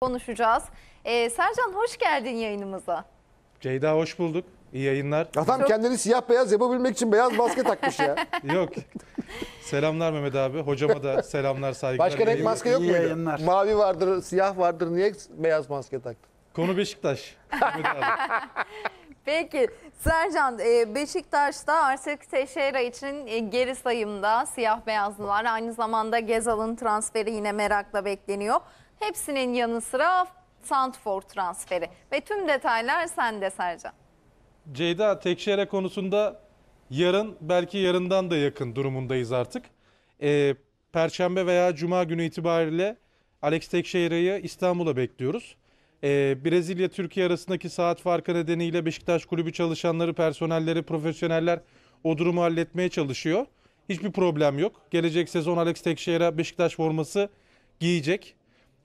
konuşacağız. Ee, Sercan hoş geldin yayınımıza. Ceyda hoş bulduk. İyi yayınlar. Adam Çok... kendini siyah beyaz yapabilmek için beyaz maske takmış ya. Yok. Selamlar Mehmet abi. Hocama da selamlar saygılar. Başka renk maske yok mu? Mavi vardır, siyah vardır. Niye beyaz maske taktın? Konu Beşiktaş. Peki Sercan e, Beşiktaş'ta Arsik Teixeira için e, geri sayımda siyah beyazlılar aynı zamanda Gezal'ın transferi yine merakla bekleniyor. Hepsinin yanı sıra Santfor transferi ve tüm detaylar sende Sercan. Ceyda Tekşehir'e konusunda yarın belki yarından da yakın durumundayız artık. Ee, Perşembe veya Cuma günü itibariyle Alex Tekşehir'i İstanbul'a bekliyoruz. Ee, Brezilya Türkiye arasındaki saat farkı nedeniyle Beşiktaş kulübü çalışanları, personelleri, profesyoneller o durumu halletmeye çalışıyor. Hiçbir problem yok. Gelecek sezon Alex Tekşehir'e Beşiktaş forması giyecek.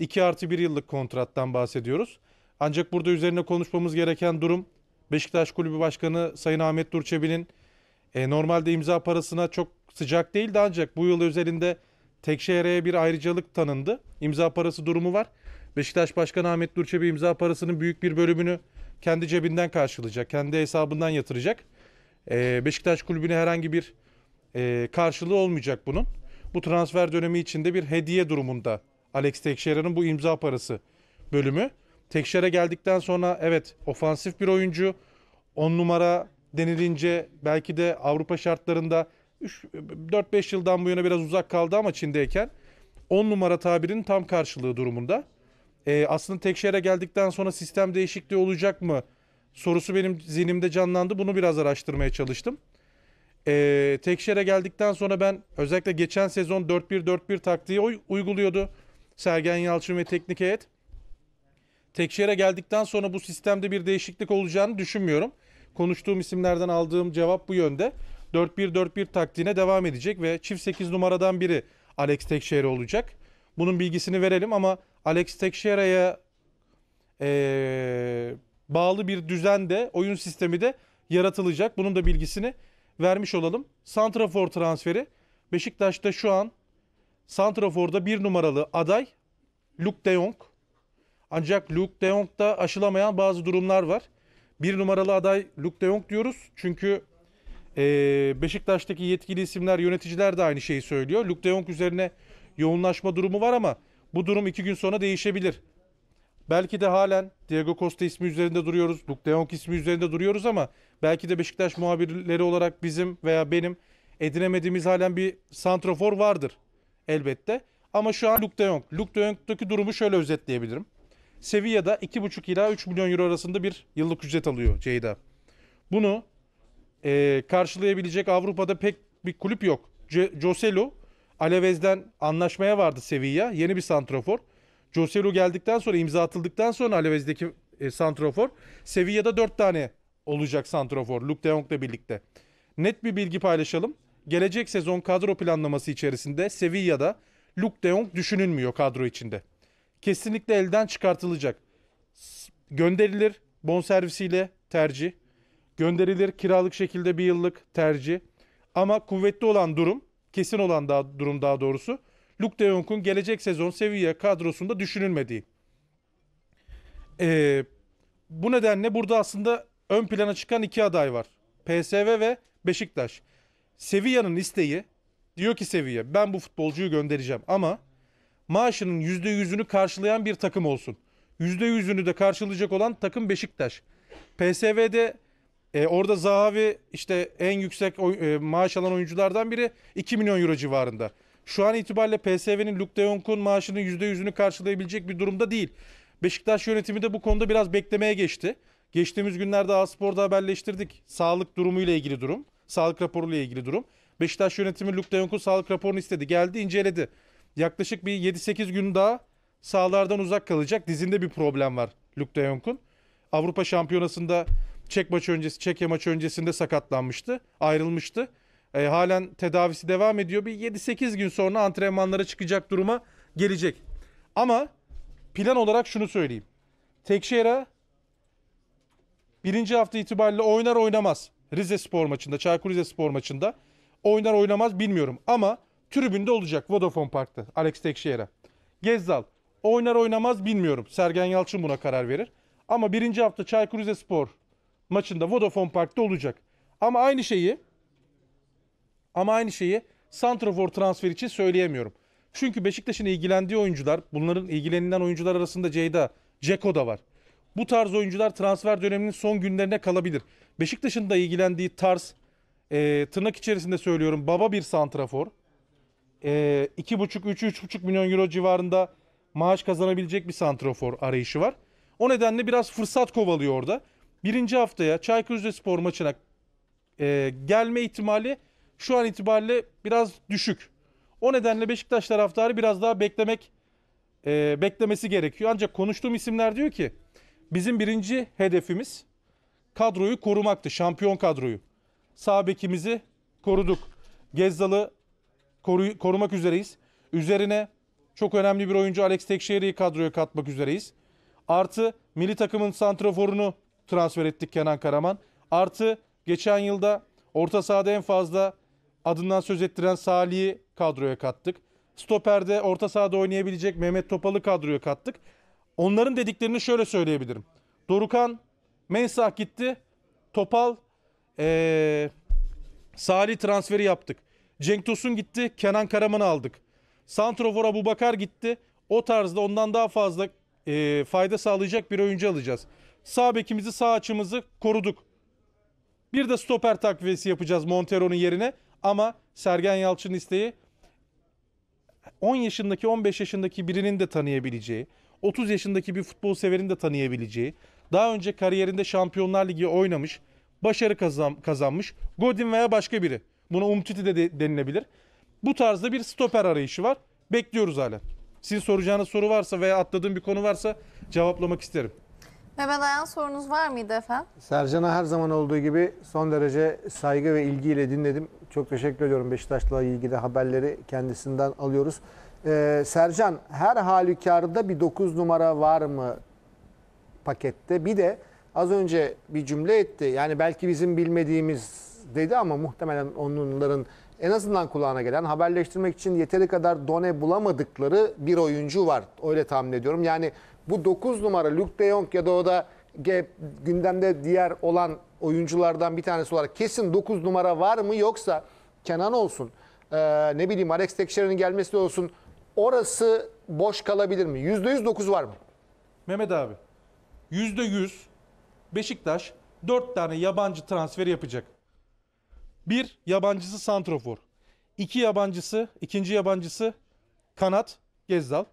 2 artı 1 yıllık kontrattan bahsediyoruz. Ancak burada üzerine konuşmamız gereken durum Beşiktaş Kulübü Başkanı Sayın Ahmet Durçebi'nin e, normalde imza parasına çok sıcak değildi ancak bu yıl üzerinde Tekşehir'e bir ayrıcalık tanındı. İmza parası durumu var. Beşiktaş Başkanı Ahmet Durçebi imza parasının büyük bir bölümünü kendi cebinden karşılayacak, kendi hesabından yatıracak. E, Beşiktaş Kulübü'ne herhangi bir e, karşılığı olmayacak bunun. Bu transfer dönemi içinde bir hediye durumunda Alex Tekşera'nın bu imza parası bölümü. Tekşere geldikten sonra evet ofansif bir oyuncu. 10 numara denilince belki de Avrupa şartlarında 4-5 yıldan bu yana biraz uzak kaldı ama Çin'deyken 10 numara tabirinin tam karşılığı durumunda. E, aslında Tekşer'e geldikten sonra sistem değişikliği olacak mı sorusu benim zihnimde canlandı. Bunu biraz araştırmaya çalıştım. E, ee, Tekşehir'e geldikten sonra ben özellikle geçen sezon 4-1-4-1 taktiği uyguluyordu. Sergen Yalçın ve teknik heyet. Tekşehir'e geldikten sonra bu sistemde bir değişiklik olacağını düşünmüyorum. Konuştuğum isimlerden aldığım cevap bu yönde. 4-1-4-1 taktiğine devam edecek ve çift 8 numaradan biri Alex Tekşehir olacak. Bunun bilgisini verelim ama Alex Tekşehir'e e, bağlı bir düzen de oyun sistemi de yaratılacak. Bunun da bilgisini vermiş olalım. Santrafor transferi Beşiktaş'ta şu an Santrafor'da bir numaralı aday Luke de Jong. Ancak Luke de Jong'da aşılamayan bazı durumlar var. Bir numaralı aday Luke de Jong diyoruz. Çünkü e, Beşiktaş'taki yetkili isimler, yöneticiler de aynı şeyi söylüyor. Luke de Jong üzerine yoğunlaşma durumu var ama bu durum iki gün sonra değişebilir. Belki de halen Diego Costa ismi üzerinde duruyoruz. Luke de Jong ismi üzerinde duruyoruz ama belki de Beşiktaş muhabirleri olarak bizim veya benim edinemediğimiz halen bir santrafor vardır elbette. Ama şu an Luke de Jong. Luke de Jong'daki durumu şöyle özetleyebilirim. Sevilla'da 2,5 ila 3 milyon euro arasında bir yıllık ücret alıyor Ceyda. Bunu e, karşılayabilecek Avrupa'da pek bir kulüp yok. C- Joselu Alavez'den anlaşmaya vardı Sevilla. Yeni bir santrofor. Joselu geldikten sonra imza atıldıktan sonra Alavez'deki e, santrofor. Sevilla'da 4 tane olacak santrofor Luke de Jong'la birlikte. Net bir bilgi paylaşalım gelecek sezon kadro planlaması içerisinde Sevilla'da Luke de Jong düşünülmüyor kadro içinde. Kesinlikle elden çıkartılacak. Gönderilir bonservisiyle tercih. Gönderilir kiralık şekilde bir yıllık tercih. Ama kuvvetli olan durum, kesin olan daha, durum daha doğrusu Luke de Jong'un gelecek sezon Sevilla kadrosunda düşünülmediği. Ee, bu nedenle burada aslında ön plana çıkan iki aday var. PSV ve Beşiktaş. Sevilla'nın isteği diyor ki Sevilla ben bu futbolcuyu göndereceğim ama maaşının %100'ünü karşılayan bir takım olsun. %100'ünü de karşılayacak olan takım Beşiktaş. PSV'de e, orada Zahavi işte en yüksek oy, e, maaş alan oyunculardan biri 2 milyon euro civarında. Şu an itibariyle PSV'nin Luke de Jong'un maaşının %100'ünü karşılayabilecek bir durumda değil. Beşiktaş yönetimi de bu konuda biraz beklemeye geçti. Geçtiğimiz günlerde Aspor'da haberleştirdik. Sağlık durumuyla ilgili durum. Sağlık raporuyla ilgili durum. Beşiktaş yönetimi Luke Deyonk'un sağlık raporunu istedi. Geldi inceledi. Yaklaşık bir 7-8 gün daha sahalardan uzak kalacak. Dizinde bir problem var Luke Deyonk'un. Avrupa Şampiyonası'nda Çek maçı öncesi, Çekya maçı öncesinde sakatlanmıştı, ayrılmıştı. E, halen tedavisi devam ediyor. Bir 7-8 gün sonra antrenmanlara çıkacak duruma gelecek. Ama plan olarak şunu söyleyeyim. Tekşehir'e birinci hafta itibariyle oynar oynamaz. Rize Spor maçında, Çaykur Rize Spor maçında oynar oynamaz bilmiyorum ama tribünde olacak Vodafone Park'ta Alex Tekşehir'e. Gezzal oynar oynamaz bilmiyorum. Sergen Yalçın buna karar verir. Ama birinci hafta Çaykur Rize Spor maçında Vodafone Park'ta olacak. Ama aynı şeyi ama aynı şeyi Santrafor transfer için söyleyemiyorum. Çünkü Beşiktaş'ın ilgilendiği oyuncular, bunların ilgilenilen oyuncular arasında Ceyda, Ceko da var. Bu tarz oyuncular transfer döneminin son günlerine kalabilir. Beşiktaş'ın da ilgilendiği tarz e, tırnak içerisinde söylüyorum baba bir santrafor. E, 2,5-3-3,5 milyon euro civarında maaş kazanabilecek bir santrafor arayışı var. O nedenle biraz fırsat kovalıyor orada. Birinci haftaya Çaykur Rizespor maçına e, gelme ihtimali şu an itibariyle biraz düşük. O nedenle Beşiktaş taraftarı biraz daha beklemek e, beklemesi gerekiyor. Ancak konuştuğum isimler diyor ki bizim birinci hedefimiz kadroyu korumaktı. Şampiyon kadroyu. Sağ bekimizi koruduk. Gezzal'ı koru, korumak üzereyiz. Üzerine çok önemli bir oyuncu Alex Tekşehir'i kadroya katmak üzereyiz. Artı milli takımın santraforunu transfer ettik Kenan Karaman. Artı geçen yılda orta sahada en fazla adından söz ettiren Salih'i kadroya kattık. Stoper'de orta sahada oynayabilecek Mehmet Topal'ı kadroya kattık. Onların dediklerini şöyle söyleyebilirim. Dorukan Mensah gitti. Topal ee, Salih transferi yaptık. Cenk Tosun gitti. Kenan Karaman'ı aldık. Santrofor Bakar gitti. O tarzda ondan daha fazla e, fayda sağlayacak bir oyuncu alacağız. Sağ bekimizi sağ açımızı koruduk. Bir de stoper takviyesi yapacağız Montero'nun yerine. Ama Sergen Yalçın isteği 10 yaşındaki 15 yaşındaki birinin de tanıyabileceği, 30 yaşındaki bir futbol severin de tanıyabileceği, daha önce kariyerinde Şampiyonlar Ligi oynamış, başarı kazan, kazanmış Godin veya başka biri. Buna Umtiti de, de denilebilir. Bu tarzda bir stoper arayışı var. Bekliyoruz hala. Sizin soracağınız soru varsa veya atladığım bir konu varsa cevaplamak isterim. Mehmet Ayan sorunuz var mıydı efendim? Sercan'a her zaman olduğu gibi son derece saygı ve ilgiyle dinledim. Çok teşekkür ediyorum Beşiktaş'la ilgili haberleri kendisinden alıyoruz. Ee, Sercan her halükarda bir 9 numara var mı pakette? Bir de az önce bir cümle etti. Yani belki bizim bilmediğimiz dedi ama muhtemelen onların en azından kulağına gelen haberleştirmek için yeteri kadar done bulamadıkları bir oyuncu var. Öyle tahmin ediyorum. Yani bu 9 numara Luke de Jong ya da o da gündemde diğer olan oyunculardan bir tanesi olarak kesin 9 numara var mı yoksa Kenan olsun, e, ne bileyim Alex Tekşeren'in gelmesi olsun Orası boş kalabilir mi? %100 9 var mı? Mehmet abi %100 Beşiktaş 4 tane yabancı transferi yapacak. Bir yabancısı santrofor. iki yabancısı, ikinci yabancısı kanat Gezdal.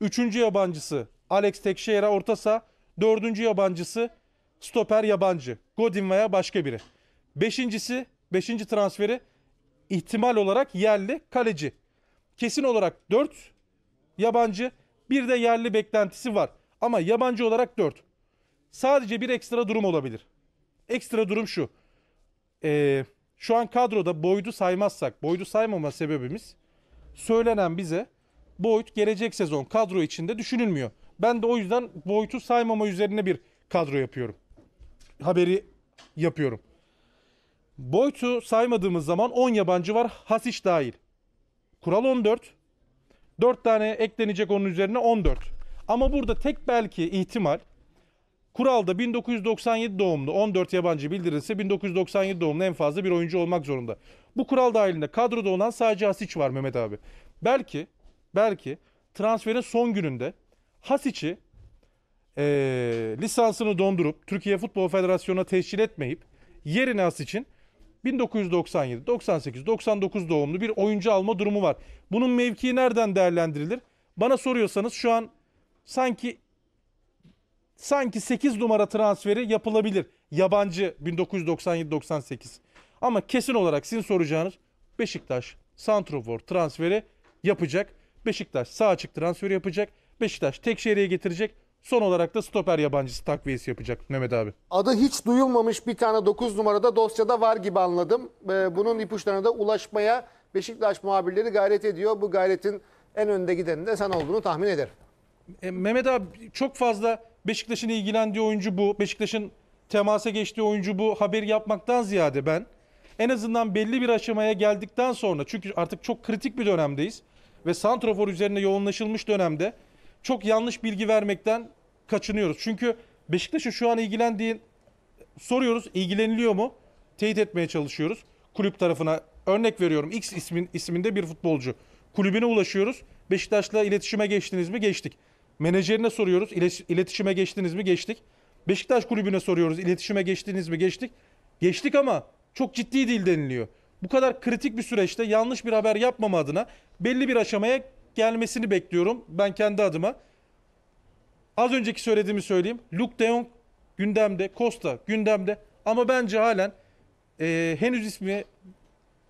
Üçüncü yabancısı Alex Tekşehir'e orta saha. Dördüncü yabancısı stoper yabancı. Godin veya başka biri. Beşincisi, beşinci transferi ihtimal olarak yerli kaleci kesin olarak 4 yabancı bir de yerli beklentisi var. Ama yabancı olarak 4. Sadece bir ekstra durum olabilir. Ekstra durum şu. Ee, şu an kadroda Boyd'u saymazsak, Boyd'u saymama sebebimiz söylenen bize Boyd gelecek sezon kadro içinde düşünülmüyor. Ben de o yüzden Boyd'u saymama üzerine bir kadro yapıyorum. Haberi yapıyorum. Boyd'u saymadığımız zaman 10 yabancı var, Hasiş dahil. Kural 14. 4 tane eklenecek onun üzerine 14. Ama burada tek belki ihtimal kuralda 1997 doğumlu 14 yabancı bildirilse 1997 doğumlu en fazla bir oyuncu olmak zorunda. Bu kural dahilinde kadroda olan sadece Hasic var Mehmet abi. Belki belki transferin son gününde Hasic'i e, lisansını dondurup Türkiye Futbol Federasyonu'na tescil etmeyip yerine Hasic'in 1997, 98, 99 doğumlu bir oyuncu alma durumu var. Bunun mevkii nereden değerlendirilir? Bana soruyorsanız şu an sanki sanki 8 numara transferi yapılabilir. Yabancı 1997-98. Ama kesin olarak sizin soracağınız Beşiktaş santrofor transferi yapacak. Beşiktaş sağ açık transferi yapacak. Beşiktaş tek şehriye getirecek. Son olarak da stoper yabancısı takviyesi yapacak Mehmet abi. Adı hiç duyulmamış bir tane 9 numarada dosyada var gibi anladım. Ee, bunun ipuçlarına da ulaşmaya Beşiktaş muhabirleri gayret ediyor. Bu gayretin en önde gideni de sen olduğunu tahmin ederim. E, Mehmet abi çok fazla Beşiktaş'ın ilgilendiği oyuncu bu. Beşiktaş'ın temasa geçtiği oyuncu bu. Haber yapmaktan ziyade ben en azından belli bir aşamaya geldikten sonra çünkü artık çok kritik bir dönemdeyiz ve santrofor üzerine yoğunlaşılmış dönemde çok yanlış bilgi vermekten kaçınıyoruz. Çünkü Beşiktaş'ın şu an ilgilendiğin soruyoruz ilgileniliyor mu? Teyit etmeye çalışıyoruz. Kulüp tarafına örnek veriyorum X ismin, isminde bir futbolcu. Kulübüne ulaşıyoruz. Beşiktaş'la iletişime geçtiniz mi? Geçtik. Menajerine soruyoruz. İletişime geçtiniz mi? Geçtik. Beşiktaş kulübüne soruyoruz. İletişime geçtiniz mi? Geçtik. Geçtik ama çok ciddi değil deniliyor. Bu kadar kritik bir süreçte yanlış bir haber yapmama adına belli bir aşamaya gelmesini bekliyorum. Ben kendi adıma. Az önceki söylediğimi söyleyeyim. Luke de Jong gündemde, Costa gündemde. Ama bence halen e, henüz ismi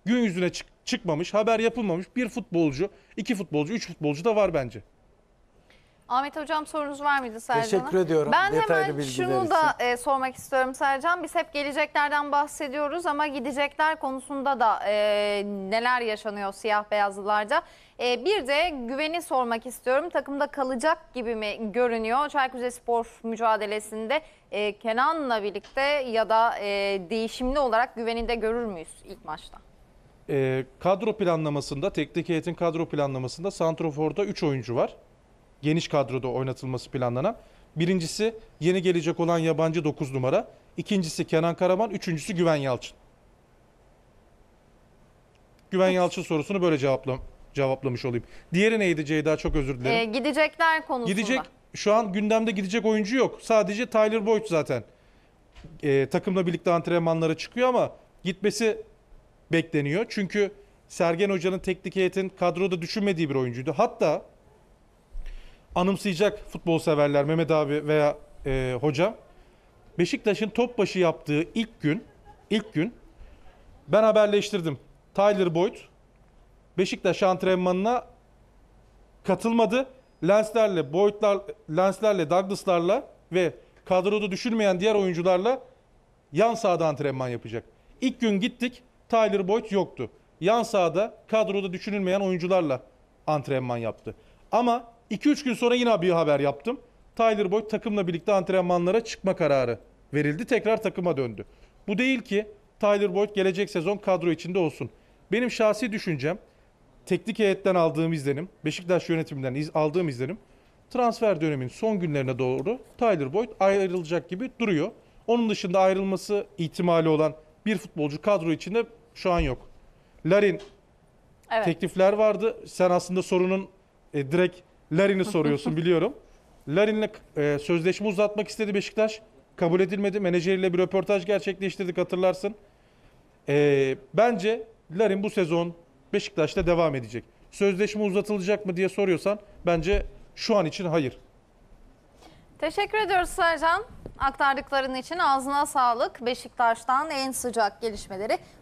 gün yüzüne çık çıkmamış, haber yapılmamış bir futbolcu, iki futbolcu, üç futbolcu da var bence. Ahmet Hocam sorunuz var mıydı Sercan'a? Teşekkür ediyorum. Ben Detaylı hemen şunu da e, sormak istiyorum Sercan. Biz hep geleceklerden bahsediyoruz ama gidecekler konusunda da e, neler yaşanıyor siyah beyazlılarca. E, bir de güveni sormak istiyorum. Takımda kalacak gibi mi görünüyor? Çaykur Spor mücadelesinde e, Kenan'la birlikte ya da e, değişimli olarak güveni de görür müyüz ilk maçta? E, kadro planlamasında, teknik heyetin kadro planlamasında Santrofor'da 3 oyuncu var geniş kadroda oynatılması planlanan. Birincisi yeni gelecek olan yabancı 9 numara. İkincisi Kenan Karaman. Üçüncüsü Güven Yalçın. Güven Yalçın sorusunu böyle cevapla, cevaplamış olayım. Diğeri neydi Ceyda? Çok özür dilerim. Ee, gidecekler konusunda. Gidecek. Şu an gündemde gidecek oyuncu yok. Sadece Tyler Boyd zaten. Ee, takımla birlikte antrenmanlara çıkıyor ama gitmesi bekleniyor. Çünkü Sergen Hoca'nın teknik heyetin kadroda düşünmediği bir oyuncuydu. Hatta anımsayacak futbol severler Mehmet abi veya e, hoca. Beşiktaş'ın top yaptığı ilk gün, ilk gün ben haberleştirdim. Tyler Boyd Beşiktaş antrenmanına katılmadı. Lenslerle, Boyd'lar, Lenslerle, Douglas'larla ve kadroda düşünmeyen diğer oyuncularla yan sahada antrenman yapacak. İlk gün gittik. Tyler Boyd yoktu. Yan sahada kadroda düşünülmeyen oyuncularla antrenman yaptı. Ama 2-3 gün sonra yine bir haber yaptım. Tyler Boyd takımla birlikte antrenmanlara çıkma kararı verildi. Tekrar takıma döndü. Bu değil ki Tyler Boyd gelecek sezon kadro içinde olsun. Benim şahsi düşüncem teknik heyetten aldığım izlenim, Beşiktaş yönetiminden iz, aldığım izlenim transfer dönemin son günlerine doğru Tyler Boyd ayrılacak gibi duruyor. Onun dışında ayrılması ihtimali olan bir futbolcu kadro içinde şu an yok. Larin evet. teklifler vardı. Sen aslında sorunun e, direkt Larin'i soruyorsun biliyorum. Larin'le e, sözleşme uzatmak istedi Beşiktaş. Kabul edilmedi. Menajeriyle bir röportaj gerçekleştirdik hatırlarsın. E, bence Larin bu sezon Beşiktaş'ta devam edecek. Sözleşme uzatılacak mı diye soruyorsan bence şu an için hayır. Teşekkür ediyoruz Sercan. Aktardıkların için ağzına sağlık. Beşiktaş'tan en sıcak gelişmeleri